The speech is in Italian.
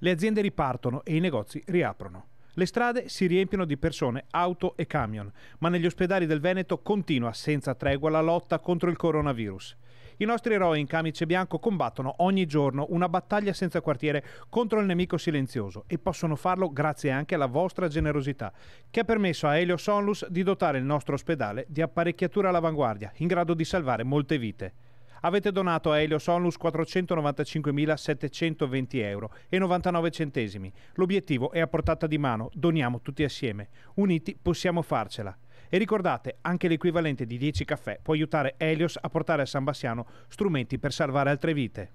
Le aziende ripartono e i negozi riaprono. Le strade si riempiono di persone, auto e camion, ma negli ospedali del Veneto continua senza tregua la lotta contro il coronavirus. I nostri eroi in camice bianco combattono ogni giorno una battaglia senza quartiere contro il nemico silenzioso e possono farlo grazie anche alla vostra generosità, che ha permesso a Helios Onlus di dotare il nostro ospedale di apparecchiatura all'avanguardia, in grado di salvare molte vite avete donato a Helios Onlus 495.720 euro e 99 centesimi. L'obiettivo è a portata di mano, doniamo tutti assieme. Uniti possiamo farcela. E ricordate, anche l'equivalente di 10 caffè può aiutare Helios a portare a San Bassiano strumenti per salvare altre vite.